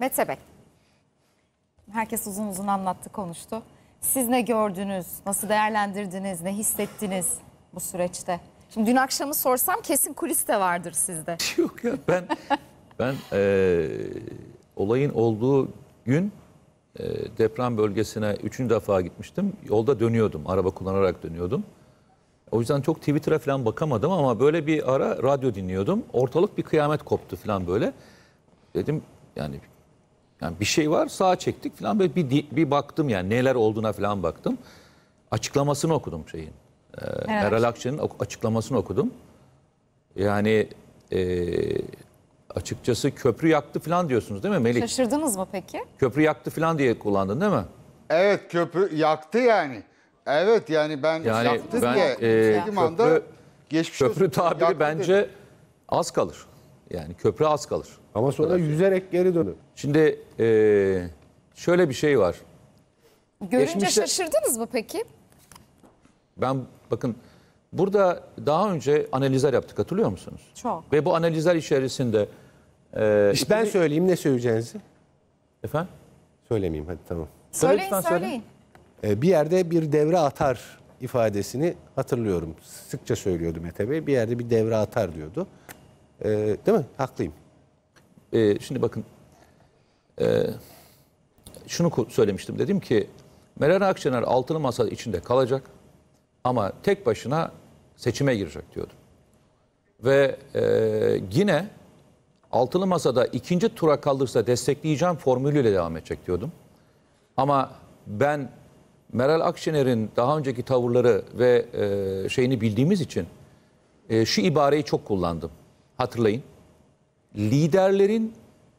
Mete Bey, herkes uzun uzun anlattı, konuştu. Siz ne gördünüz, nasıl değerlendirdiniz, ne hissettiniz bu süreçte? Şimdi dün akşamı sorsam kesin kulis de vardır sizde. Yok ya ben ben e, olayın olduğu gün e, deprem bölgesine üçüncü defa gitmiştim. Yolda dönüyordum, araba kullanarak dönüyordum. O yüzden çok Twitter'a falan bakamadım ama böyle bir ara radyo dinliyordum. Ortalık bir kıyamet koptu falan böyle. Dedim yani yani bir şey var sağa çektik falan böyle bir, bir baktım yani neler olduğuna falan baktım. Açıklamasını okudum şeyin. Ee, Meral Akşener'in açıklamasını okudum. Yani e, açıkçası köprü yaktı falan diyorsunuz değil mi Melik? Şaşırdınız mı peki? Köprü yaktı falan diye kullandın değil mi? Evet köprü yaktı yani. Evet yani ben yani yaktı ben, diye e, köprü, anda geçmiş köprü tabiri bence dedi. az kalır. Yani köprü az kalır. Ama sonra yüzerek geri döndü. Şimdi e, şöyle bir şey var. Görünce Geçmişte- şaşırdınız mı peki? Ben bakın burada daha önce analizler yaptık hatırlıyor musunuz? Çok. Ve bu analizler içerisinde e, İşte ben söyleyeyim ne söyleyeceğinizi. efendim Söylemeyeyim hadi tamam. Söyleyin lütfen söyleyin. söyleyin. Ee, bir yerde bir devre atar ifadesini hatırlıyorum. Sıkça söylüyordu Mete Bey. Bir yerde bir devre atar diyordu. Ee, değil mi? Haklıyım e, şimdi bakın e, şunu söylemiştim. Dedim ki Meral Akşener altılı masa içinde kalacak ama tek başına seçime girecek diyordum. Ve e, yine altılı masada ikinci tura kalırsa destekleyeceğim formülüyle devam edecek diyordum. Ama ben Meral Akşener'in daha önceki tavırları ve e, şeyini bildiğimiz için e, şu ibareyi çok kullandım. Hatırlayın liderlerin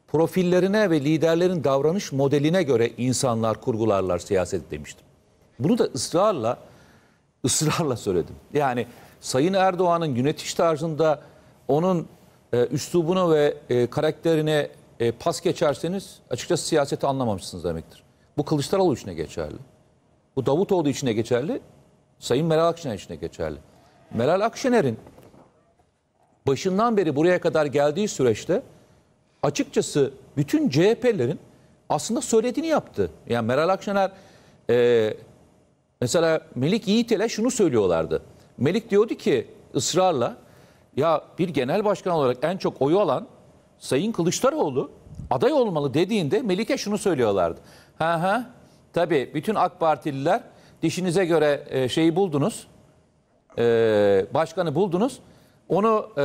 profillerine ve liderlerin davranış modeline göre insanlar kurgularlar siyaset demiştim. Bunu da ısrarla ısrarla söyledim. Yani Sayın Erdoğan'ın yönetiş tarzında onun e, üslubunu ve e, karakterine e, pas geçerseniz açıkçası siyaseti anlamamışsınız demektir. Bu Kılıçdaroğlu için de geçerli. Bu Davutoğlu için de geçerli. Sayın Meral Akşener için de geçerli. Meral Akşener'in başından beri buraya kadar geldiği süreçte açıkçası bütün CHP'lerin aslında söylediğini yaptı. Yani Meral Akşener e, mesela Melik Yiğit'e şunu söylüyorlardı. Melik diyordu ki ısrarla ya bir genel başkan olarak en çok oyu alan Sayın Kılıçdaroğlu aday olmalı dediğinde Melike şunu söylüyorlardı. Ha ha tabii bütün AK Partililer dişinize göre e, şeyi buldunuz. E, başkanı buldunuz. Onu e,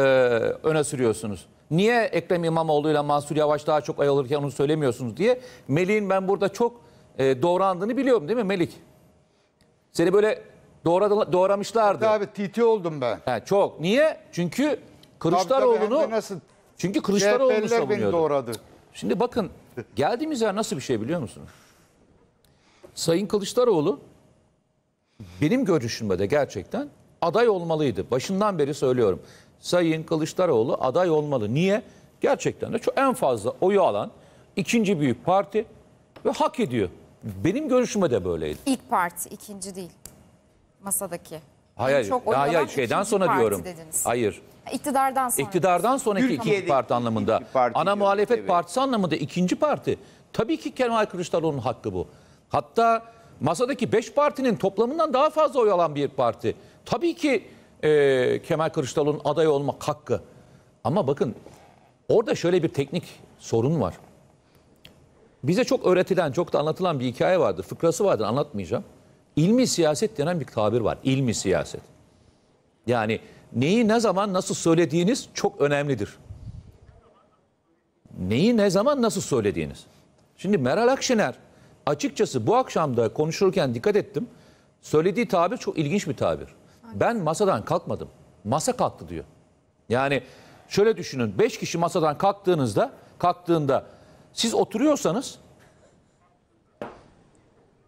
öne sürüyorsunuz. Niye Ekrem İmamoğlu ile Mansur Yavaş daha çok ay onu söylemiyorsunuz diye. Melih'in ben burada çok e, doğrandığını biliyorum değil mi Melik? Seni böyle doğradı, doğramışlardı. Abi TT oldum ben. Ha, çok. Niye? Çünkü Kılıçdaroğlu'nu tabii, nasıl çünkü Kılıçdaroğlu'nu savunuyordu. doğradı. Şimdi bakın geldiğimiz yer nasıl bir şey biliyor musunuz? Sayın Kılıçdaroğlu benim görüşümde gerçekten aday olmalıydı. Başından beri söylüyorum. Sayın Kılıçdaroğlu aday olmalı. Niye? Gerçekten de çok en fazla oyu alan ikinci büyük parti ve hak ediyor. Benim görüşüme de böyleydi. İlk parti ikinci değil. Masadaki. Hayır, çok daha hayır şeyden sonra diyorum. Dediniz. Hayır. İktidardan sonra. İktidardan sonraki Türkiye'de ikinci parti anlamında. Ikinci parti Ana diyor, muhalefet evet. partisi anlamında ikinci parti. Tabii ki Kemal Kılıçdaroğlu'nun hakkı bu. Hatta masadaki beş partinin toplamından daha fazla oy alan bir parti. Tabii ki e, Kemal Kılıçdaroğlu'nun aday olmak hakkı. Ama bakın orada şöyle bir teknik sorun var. Bize çok öğretilen, çok da anlatılan bir hikaye vardır, Fıkrası vardır. anlatmayacağım. İlmi siyaset denen bir tabir var. İlmi siyaset. Yani neyi ne zaman nasıl söylediğiniz çok önemlidir. Neyi ne zaman nasıl söylediğiniz. Şimdi Meral Akşener açıkçası bu akşamda da konuşurken dikkat ettim. Söylediği tabir çok ilginç bir tabir. Ben masadan kalkmadım. Masa kalktı diyor. Yani şöyle düşünün. Beş kişi masadan kalktığınızda kalktığında siz oturuyorsanız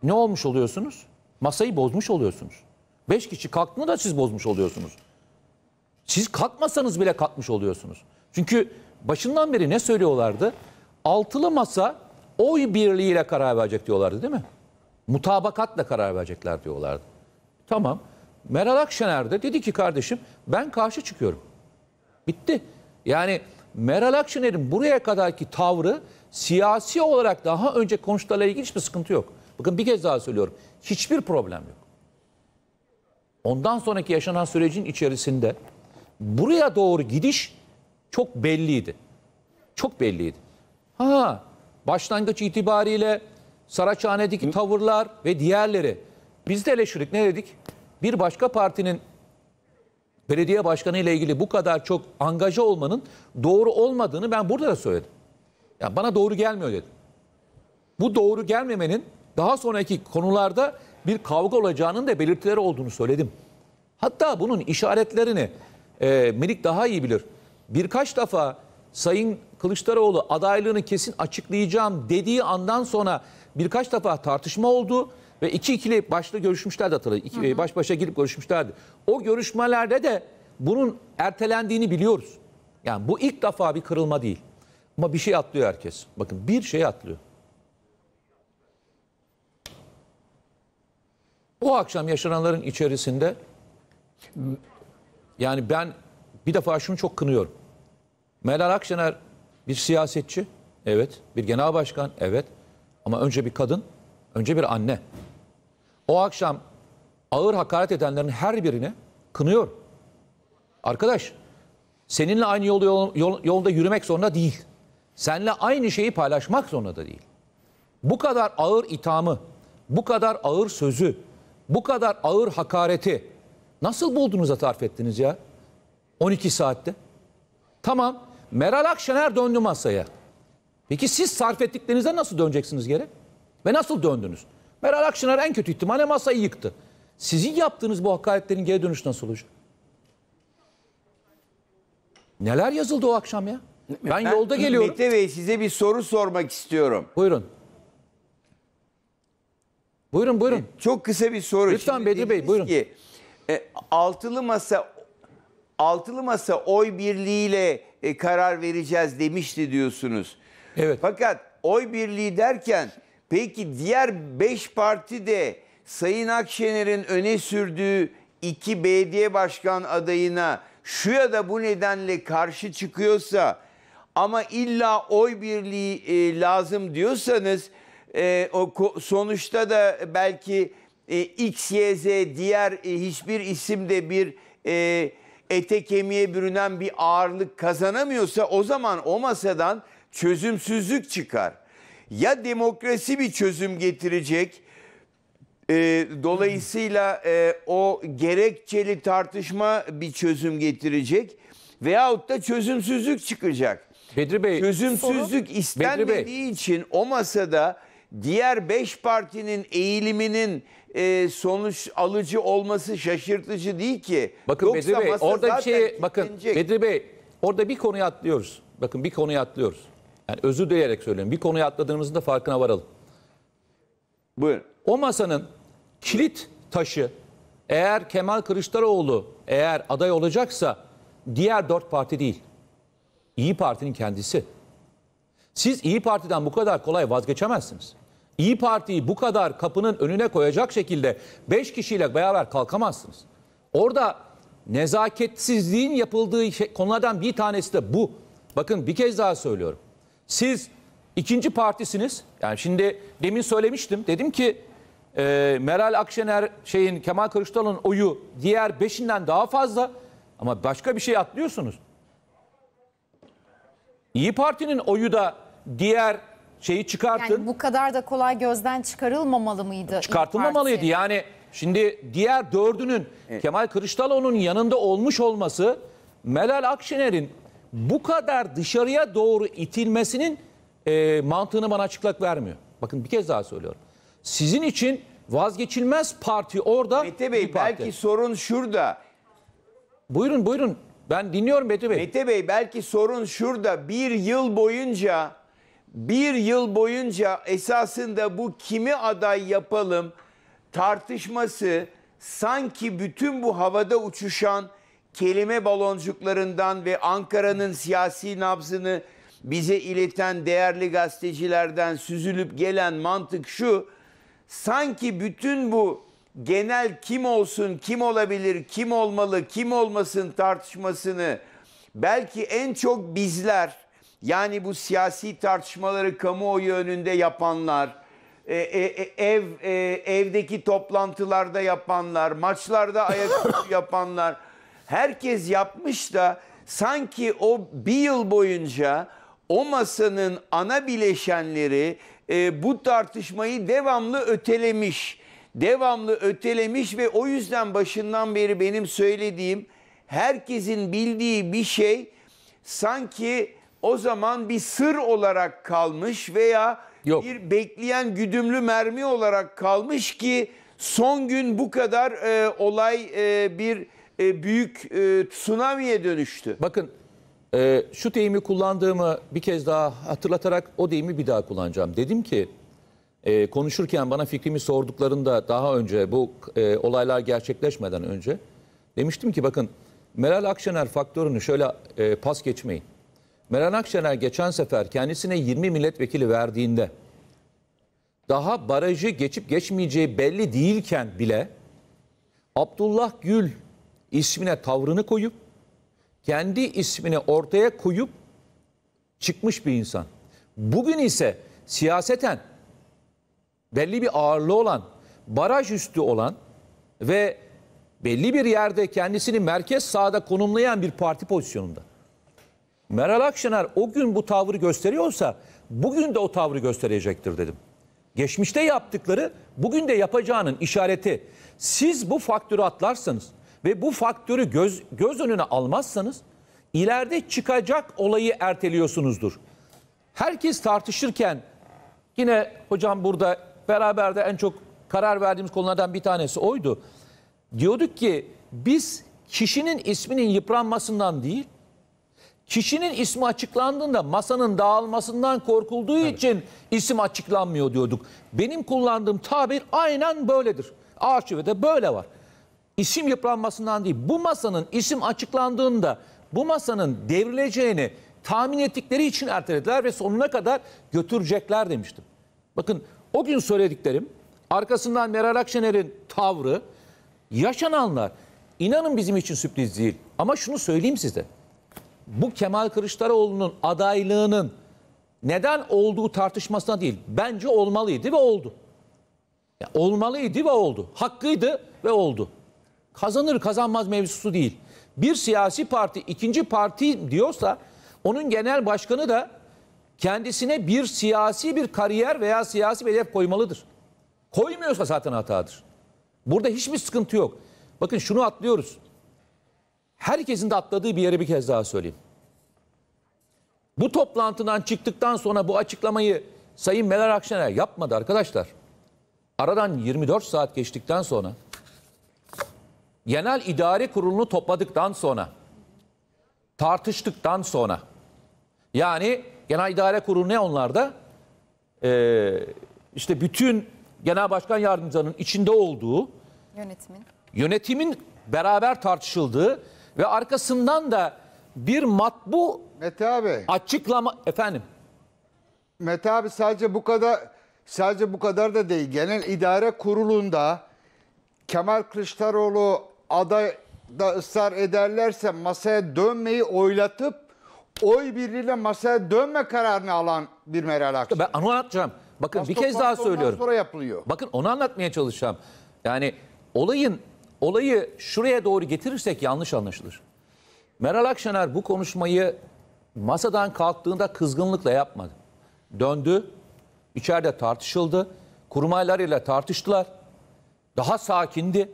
ne olmuş oluyorsunuz? Masayı bozmuş oluyorsunuz. Beş kişi kalktığında da siz bozmuş oluyorsunuz. Siz kalkmasanız bile kalkmış oluyorsunuz. Çünkü başından beri ne söylüyorlardı? Altılı masa oy birliğiyle karar verecek diyorlardı değil mi? Mutabakatla karar verecekler diyorlardı. Tamam. Meral Akşener de dedi ki kardeşim ben karşı çıkıyorum. Bitti. Yani Meral Akşener'in buraya kadarki tavrı siyasi olarak daha önce konuştuklarıyla ilgili hiçbir sıkıntı yok. Bakın bir kez daha söylüyorum. Hiçbir problem yok. Ondan sonraki yaşanan sürecin içerisinde buraya doğru gidiş çok belliydi. Çok belliydi. Ha, başlangıç itibariyle Saraçhane'deki tavırlar ve diğerleri. Biz de eleştirdik. Ne dedik? bir başka partinin belediye başkanı ile ilgili bu kadar çok angaja olmanın doğru olmadığını ben burada da söyledim. Yani bana doğru gelmiyor dedim. Bu doğru gelmemenin daha sonraki konularda bir kavga olacağının da belirtileri olduğunu söyledim. Hatta bunun işaretlerini e, Melik daha iyi bilir. Birkaç defa Sayın Kılıçdaroğlu adaylığını kesin açıklayacağım dediği andan sonra birkaç defa tartışma oldu. Ve iki ikili başta görüşmüşlerdi hatırlayın. İki, hı hı. E, baş başa girip görüşmüşlerdi. O görüşmelerde de bunun ertelendiğini biliyoruz. Yani bu ilk defa bir kırılma değil. Ama bir şey atlıyor herkes. Bakın bir şey atlıyor. O akşam yaşananların içerisinde yani ben bir defa şunu çok kınıyorum. Meral Akşener bir siyasetçi, evet. Bir genel başkan, evet. Ama önce bir kadın, önce bir anne o akşam ağır hakaret edenlerin her birini kınıyor. Arkadaş seninle aynı yol, yol, yol, yolda yürümek zorunda değil. Seninle aynı şeyi paylaşmak zorunda da değil. Bu kadar ağır ithamı, bu kadar ağır sözü, bu kadar ağır hakareti nasıl bulduğunuza tarif ettiniz ya? 12 saatte. Tamam Meral Akşener döndü masaya. Peki siz sarf ettiklerinizde nasıl döneceksiniz geri? Ve nasıl döndünüz? Meral Akşener en kötü ihtimalle masayı yıktı. Sizin yaptığınız bu hakaretlerin geri dönüş nasıl olacak? Neler yazıldı o akşam ya? Ben, ben yolda geliyorum. Mete Bey size bir soru sormak istiyorum. Buyurun. Buyurun buyurun. E, çok kısa bir soru. Lütfen Şimdi Bedri Bey buyurun. Ki, e, altılı masa altılı masa oy birliğiyle e, karar vereceğiz demişti diyorsunuz. Evet. Fakat oy birliği derken Peki diğer 5 parti de Sayın Akşener'in öne sürdüğü iki belediye başkan adayına şu ya da bu nedenle karşı çıkıyorsa ama illa oy birliği e, lazım diyorsanız e, o sonuçta da belki e, X, Y, Z diğer e, hiçbir isimde bir e, ete kemiğe bürünen bir ağırlık kazanamıyorsa o zaman o masadan çözümsüzlük çıkar ya demokrasi bir çözüm getirecek. E, dolayısıyla e, o gerekçeli tartışma bir çözüm getirecek veyahut da çözümsüzlük çıkacak. Bedri Bey, çözümsüzlük sorun. istenmediği Bedri Bey. için o masada diğer beş partinin eğiliminin e, sonuç alıcı olması şaşırtıcı değil ki. Bakın Yoksa Bedri Bey, orada bir şey bakın Bedri Bey, orada bir konuyu atlıyoruz. Bakın bir konuyu atlıyoruz. Yani özür dileyerek söylüyorum. Bir konuya atladığımızın farkına varalım. Buyurun. O masanın kilit taşı eğer Kemal Kılıçdaroğlu eğer aday olacaksa diğer dört parti değil. İyi Parti'nin kendisi. Siz İyi Parti'den bu kadar kolay vazgeçemezsiniz. İyi Parti'yi bu kadar kapının önüne koyacak şekilde beş kişiyle beraber kalkamazsınız. Orada nezaketsizliğin yapıldığı şey, konulardan bir tanesi de bu. Bakın bir kez daha söylüyorum. Siz ikinci partisiniz. Yani şimdi demin söylemiştim. Dedim ki e, Meral Akşener şeyin Kemal Kılıçdaroğlu'nun oyu diğer beşinden daha fazla. Ama başka bir şey atlıyorsunuz. İyi Parti'nin oyu da diğer şeyi çıkartın. Yani bu kadar da kolay gözden çıkarılmamalı mıydı? Çıkartılmamalıydı. Yani şimdi diğer dördünün evet. Kemal Kılıçdaroğlu'nun yanında olmuş olması Meral Akşener'in bu kadar dışarıya doğru itilmesinin e, mantığını bana açıklık vermiyor. Bakın bir kez daha söylüyorum. Sizin için vazgeçilmez parti orada. Mete Bey belki sorun şurada. Buyurun buyurun. Ben dinliyorum Mete Bey. Mete Bey belki sorun şurada. Bir yıl boyunca bir yıl boyunca esasında bu kimi aday yapalım tartışması sanki bütün bu havada uçuşan kelime baloncuklarından ve Ankara'nın siyasi nabzını bize ileten değerli gazetecilerden süzülüp gelen mantık şu. Sanki bütün bu genel kim olsun, kim olabilir, kim olmalı, kim olmasın tartışmasını belki en çok bizler yani bu siyasi tartışmaları kamuoyu önünde yapanlar, e, e, e, ev evdeki toplantılarda yapanlar, maçlarda ayak yapanlar herkes yapmış da sanki o bir yıl boyunca o masanın ana bileşenleri e, bu tartışmayı devamlı ötelemiş. Devamlı ötelemiş ve o yüzden başından beri benim söylediğim herkesin bildiği bir şey sanki o zaman bir sır olarak kalmış veya Yok. bir bekleyen güdümlü mermi olarak kalmış ki son gün bu kadar e, olay e, bir e, büyük e, tsunami'ye dönüştü. Bakın e, şu deyimi kullandığımı bir kez daha hatırlatarak o deyimi bir daha kullanacağım. Dedim ki konuşurken bana fikrimi sorduklarında daha önce bu olaylar gerçekleşmeden önce demiştim ki bakın Meral Akşener faktörünü şöyle pas geçmeyin. Meral Akşener geçen sefer kendisine 20 milletvekili verdiğinde daha barajı geçip geçmeyeceği belli değilken bile Abdullah Gül ismine tavrını koyup kendi ismini ortaya koyup çıkmış bir insan. Bugün ise siyaseten belli bir ağırlığı olan, baraj üstü olan ve belli bir yerde kendisini merkez sağda konumlayan bir parti pozisyonunda. Meral Akşener o gün bu tavrı gösteriyorsa bugün de o tavrı gösterecektir dedim. Geçmişte yaptıkları bugün de yapacağının işareti. Siz bu faktörü atlarsanız ve bu faktörü göz, göz önüne almazsanız ileride çıkacak olayı erteliyorsunuzdur. Herkes tartışırken yine hocam burada beraber de en çok karar verdiğimiz konulardan bir tanesi oydu. Diyorduk ki biz kişinin isminin yıpranmasından değil, kişinin ismi açıklandığında masanın dağılmasından korkulduğu evet. için isim açıklanmıyor diyorduk. Benim kullandığım tabir aynen böyledir. Arşivde böyle var isim yıpranmasından değil bu masanın isim açıklandığında bu masanın devrileceğini tahmin ettikleri için ertelediler ve sonuna kadar götürecekler demiştim. Bakın o gün söylediklerim arkasından Meral Akşener'in tavrı yaşananlar inanın bizim için sürpriz değil. Ama şunu söyleyeyim size. Bu Kemal Kılıçdaroğlu'nun adaylığının neden olduğu tartışmasına değil. Bence olmalıydı ve oldu. olmalıydı ve oldu. Hakkıydı ve oldu kazanır kazanmaz mevzusu değil. Bir siyasi parti ikinci parti diyorsa onun genel başkanı da kendisine bir siyasi bir kariyer veya siyasi bir hedef koymalıdır. Koymuyorsa zaten hatadır. Burada hiçbir sıkıntı yok. Bakın şunu atlıyoruz. Herkesin de atladığı bir yere bir kez daha söyleyeyim. Bu toplantıdan çıktıktan sonra bu açıklamayı Sayın Meral Akşener yapmadı arkadaşlar. Aradan 24 saat geçtikten sonra genel idare kurulunu topladıktan sonra, tartıştıktan sonra, yani genel idare kurulu ne onlarda? Ee, işte bütün genel başkan yardımcının içinde olduğu, yönetimin, yönetimin beraber tartışıldığı ve arkasından da bir matbu Mete abi. açıklama efendim. Mete abi sadece bu kadar sadece bu kadar da değil. Genel İdare Kurulu'nda Kemal Kılıçdaroğlu aday da ısrar ederlerse masaya dönmeyi oylatıp oy birliğiyle masaya dönme kararını alan bir Meral Akşener. Ben onu anlatacağım. Bakın Aslında bir kez daha söylüyorum. Sonra yapılıyor. Bakın onu anlatmaya çalışacağım. Yani olayın olayı şuraya doğru getirirsek yanlış anlaşılır. Meral Akşener bu konuşmayı masadan kalktığında kızgınlıkla yapmadı. Döndü, içeride tartışıldı, Kurmaylar ile tartıştılar. Daha sakindi.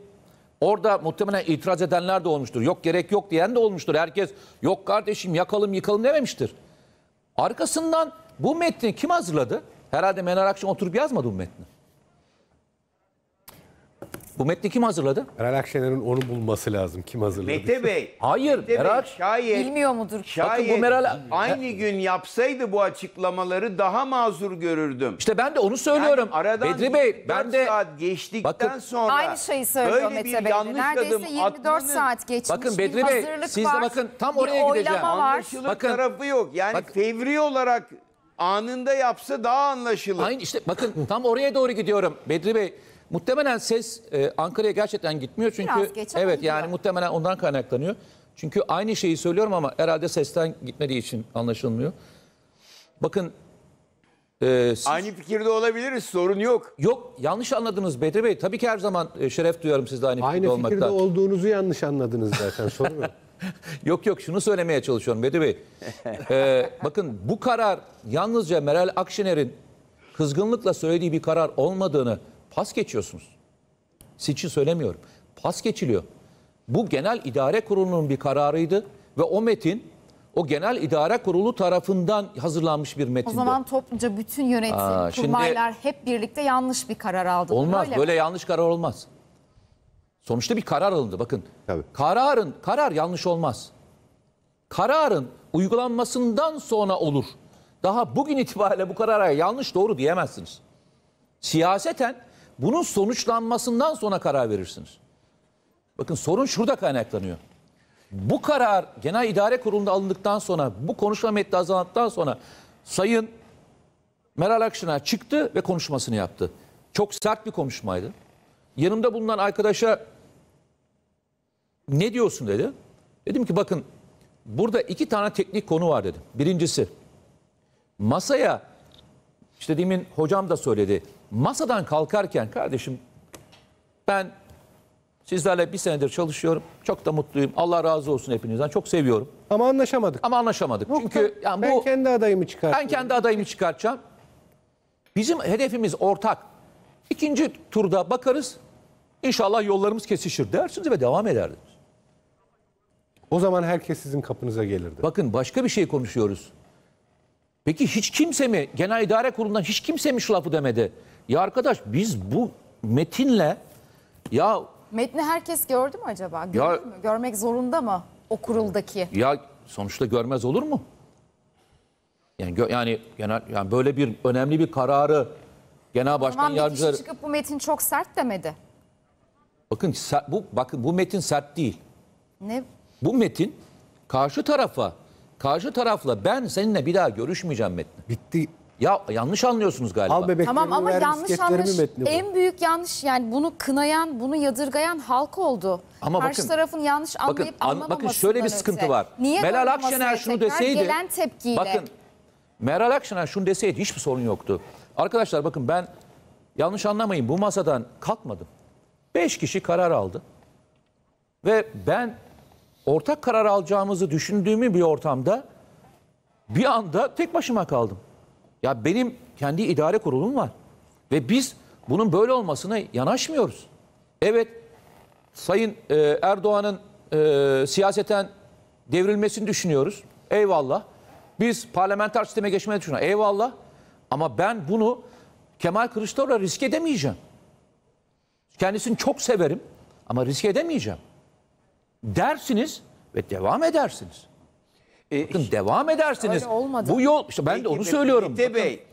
Orada muhtemelen itiraz edenler de olmuştur. Yok gerek yok diyen de olmuştur. Herkes yok kardeşim yakalım yıkalım dememiştir. Arkasından bu metni kim hazırladı? Herhalde menar akşam oturup yazmadı bu metni. Bu metni kim hazırladı? Meral Akşener'in onu bulması lazım. Kim hazırladı? Mete Bey. Hayır. Mete Meral. Bey, şayet, Bilmiyor mudur? Şayet, Bakın bu Meral... Aynı gün yapsaydı bu açıklamaları daha mazur görürdüm. İşte ben de onu söylüyorum. Yani aradan Bedri Bey ben de... saat geçtikten bakın, sonra... Aynı şeyi söylüyor böyle Mete bir Bey. Yanlış Neredeyse adım 24 atmanın, saat geçmiş. Bakın Bedri Bey siz de bakın tam oraya gideceğim. Var. Anlaşılır bakın, tarafı yok. Yani bak, fevri olarak anında yapsa daha anlaşılır. Aynı işte bakın tam oraya doğru gidiyorum Bedri Bey. Muhtemelen ses e, Ankara'ya gerçekten gitmiyor çünkü Biraz evet gidiyor. yani muhtemelen ondan kaynaklanıyor. Çünkü aynı şeyi söylüyorum ama herhalde sesten gitmediği için anlaşılmıyor. Bakın e, siz- Aynı fikirde olabiliriz sorun yok. yok yanlış anladınız Bedri Bey. Tabii ki her zaman e, şeref duyuyorum sizle aynı, Aynı fikirde fikirde olduğunuzu yanlış anladınız zaten sorun yok. Yok yok şunu söylemeye çalışıyorum Bedri Bey. Ee, bakın bu karar yalnızca Meral Akşener'in kızgınlıkla söylediği bir karar olmadığını Pas geçiyorsunuz. Siz için söylemiyorum. Pas geçiliyor. Bu genel idare kurulunun bir kararıydı ve o metin o genel idare kurulu tarafından hazırlanmış bir metinde. O zaman topluca bütün yönetim, Aa, şimdi, kurmaylar hep birlikte yanlış bir karar aldı. Olmaz öyle böyle mi? yanlış karar olmaz. Sonuçta bir karar alındı bakın. Tabii. Kararın karar yanlış olmaz. Kararın uygulanmasından sonra olur. Daha bugün itibariyle bu karara yanlış doğru diyemezsiniz. Siyaseten bunun sonuçlanmasından sonra karar verirsiniz. Bakın sorun şurada kaynaklanıyor. Bu karar Genel idare Kurulu'nda alındıktan sonra, bu konuşma metni hazırlandıktan sonra Sayın Meral Akşener çıktı ve konuşmasını yaptı. Çok sert bir konuşmaydı. Yanımda bulunan arkadaşa ne diyorsun dedi. Dedim ki bakın burada iki tane teknik konu var dedim. Birincisi masaya işte demin hocam da söyledi masadan kalkarken kardeşim ben sizlerle bir senedir çalışıyorum. Çok da mutluyum. Allah razı olsun hepinizden. Çok seviyorum. Ama anlaşamadık. Ama anlaşamadık. Yok, Çünkü yani ben bu, kendi adayımı çıkartacağım. Ben kendi adayımı çıkartacağım. Bizim hedefimiz ortak. İkinci turda bakarız. İnşallah yollarımız kesişir dersiniz ve devam ederdiniz. O zaman herkes sizin kapınıza gelirdi. Bakın başka bir şey konuşuyoruz. Peki hiç kimse mi genel idare kurulundan hiç kimse mi şu lafı demedi? Ya arkadaş biz bu metinle ya... Metni herkes gördü mü acaba? Gördü ya, mü? Görmek zorunda mı o kuruldaki? Ya sonuçta görmez olur mu? Yani yani genel yani böyle bir önemli bir kararı genel başkan tamam, yardımcıları çıkıp bu metin çok sert demedi. Bakın bu bakın bu metin sert değil. Ne? Bu metin karşı tarafa karşı tarafla ben seninle bir daha görüşmeyeceğim metni. Bitti. Ya yanlış anlıyorsunuz galiba. Al Tamam ama ver, yanlış misketlerimi En büyük yanlış yani bunu kınayan, bunu yadırgayan halk oldu. Ama Karşı bakın- tarafın yanlış Bakın, anlamaması an- bakın şöyle bir sıkıntı öte. var. Niye Meral Akşener şunu deseydi. Gelen tepkiyle. Bakın Meral Akşener şunu deseydi hiçbir sorun yoktu. Arkadaşlar bakın ben yanlış anlamayın bu masadan kalkmadım. Beş kişi karar aldı. Ve ben ortak karar alacağımızı düşündüğümü bir ortamda bir anda tek başıma kaldım. Ya benim kendi idare kurulum var. Ve biz bunun böyle olmasına yanaşmıyoruz. Evet Sayın e, Erdoğan'ın e, siyaseten devrilmesini düşünüyoruz. Eyvallah. Biz parlamenter sisteme geçmeyi düşünüyoruz. Eyvallah. Ama ben bunu Kemal Kılıçdaroğlu'na risk edemeyeceğim. Kendisini çok severim ama risk edemeyeceğim. Dersiniz ve devam edersiniz. E, Bakın işte, devam edersiniz. olmadı. Bu yol işte ben Peki, de onu söylüyorum. Mete Bey.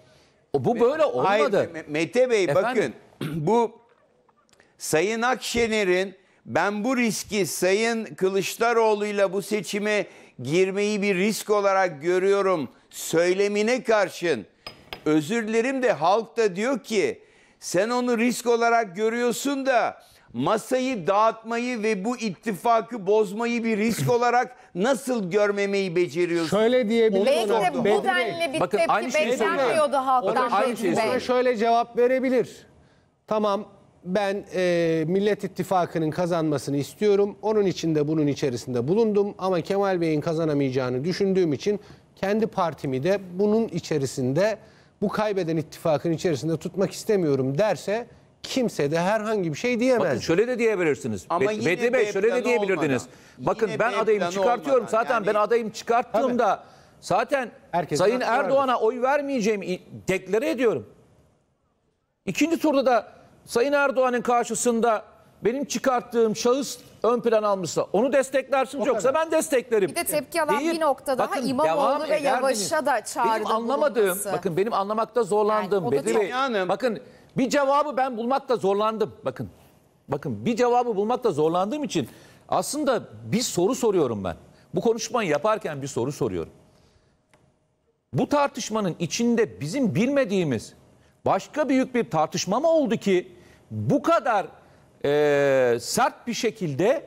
O bu böyle olmadı. Hayır, Mete Bey Efendim? bakın bu Sayın Akşener'in ben bu riski Sayın Kılıçdaroğlu'yla bu seçime girmeyi bir risk olarak görüyorum söylemine karşın özür dilerim de halk da diyor ki sen onu risk olarak görüyorsun da masayı dağıtmayı ve bu ittifakı bozmayı bir risk olarak nasıl görmemeyi beceriyorsun? Şöyle diyebilirim. Belki de bu Bedri denli bir Bakın, tepki aynı şeyi beklenmiyordu halktan. aynı Bedri Bey. şöyle cevap verebilir. Tamam ben e, Millet İttifakı'nın kazanmasını istiyorum. Onun için de bunun içerisinde bulundum. Ama Kemal Bey'in kazanamayacağını düşündüğüm için kendi partimi de bunun içerisinde bu kaybeden ittifakın içerisinde tutmak istemiyorum derse kimse de herhangi bir şey diyemez. Bakın şöyle de diyebilirsiniz. Ama Be- Bey şöyle de diyebilirdiniz. Olmadan, Bakın ben adayım çıkartıyorum olmadan, zaten yani... ben adayım çıkarttığımda Tabii. zaten Herkes. Sayın Erdoğan'a oy vermeyeceğimi deklare ediyorum. İkinci turda da Sayın Erdoğan'ın karşısında benim çıkarttığım şahıs ön plan almışsa onu desteklersiniz yoksa kadar. ben desteklerim. Bir de tepki alan Değil. bir nokta daha bakın, İmamoğlu ve Yavaş'a da çağrıda Benim anlamadığım, bulunması. bakın benim anlamakta zorlandığım yani, Bey. Hanım. Bakın bir cevabı ben bulmakta zorlandım. Bakın, bakın bir cevabı bulmakta zorlandığım için aslında bir soru soruyorum ben. Bu konuşmayı yaparken bir soru soruyorum. Bu tartışmanın içinde bizim bilmediğimiz başka büyük bir tartışma mı oldu ki bu kadar e, sert bir şekilde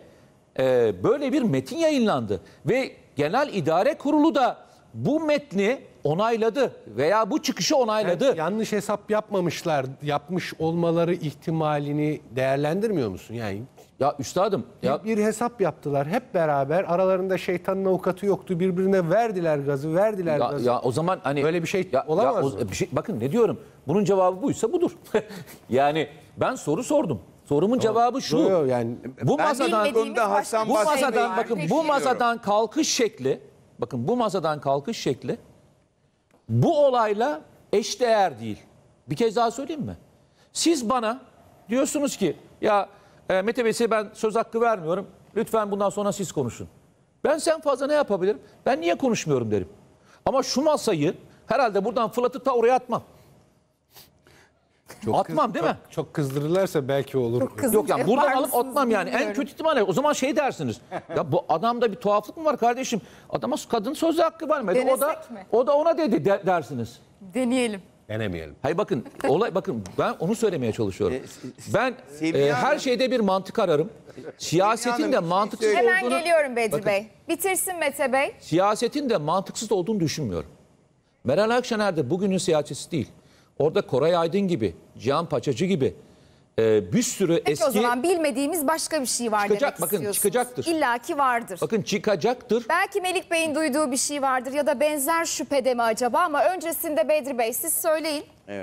e, böyle bir metin yayınlandı. Ve Genel idare Kurulu da bu metni onayladı veya bu çıkışı onayladı. Yani yanlış hesap yapmamışlar, yapmış olmaları ihtimalini değerlendirmiyor musun? Yani ya üstadım ya bir, bir hesap yaptılar hep beraber aralarında şeytanın avukatı yoktu birbirine verdiler gazı verdiler ya, gazı. Ya o zaman hani böyle bir şey ya, olamaz ya, o, mı? Bir şey, bakın ne diyorum bunun cevabı buysa budur. yani ben soru sordum. Sorumun cevabı şu. Yok, yani bu masadan Hasan bu masadan bakın bu masadan kalkış şekli bakın bu masadan kalkış şekli bu olayla eşdeğer değil. Bir kez daha söyleyeyim mi? Siz bana diyorsunuz ki ya e, Mete Bey ben söz hakkı vermiyorum. Lütfen bundan sonra siz konuşun. Ben sen fazla ne yapabilirim? Ben niye konuşmuyorum derim. Ama şu masayı herhalde buradan fırlatıp da oraya atmam. Çok Atmam kız, değil mi? Çok kızdırırlarsa belki olur. Çok Yok ya buradan alıp atmam yani. En kötü ihtimalle o zaman şey dersiniz. ya bu adamda bir tuhaflık mı var kardeşim? Adama kadın sözlü hakkı var mı? O da mi? o da ona dedi de- dersiniz. Deneyelim. Denemeyelim. Hayır bakın olay bakın ben onu söylemeye çalışıyorum. E, ben e, her şeyde bir mantık ararım. Siyasetin de şey mantıksız söyleyeyim. Hemen olduğunu geliyorum Bedri Bakın. Bey. Bitirsin Mete Bey. siyasetin de mantıksız olduğunu düşünmüyorum. Meral Akşener de bugünün siyasetçisi değil. Orada Koray Aydın gibi, Cihan Paçacı gibi e, bir sürü Peki eski... o zaman bilmediğimiz başka bir şey var çıkacak, demek bakın, Çıkacaktır. İlla ki vardır. Bakın çıkacaktır. Belki Melik Bey'in duyduğu bir şey vardır ya da benzer şüphede mi acaba ama öncesinde Bedri Bey siz söyleyin. Evet.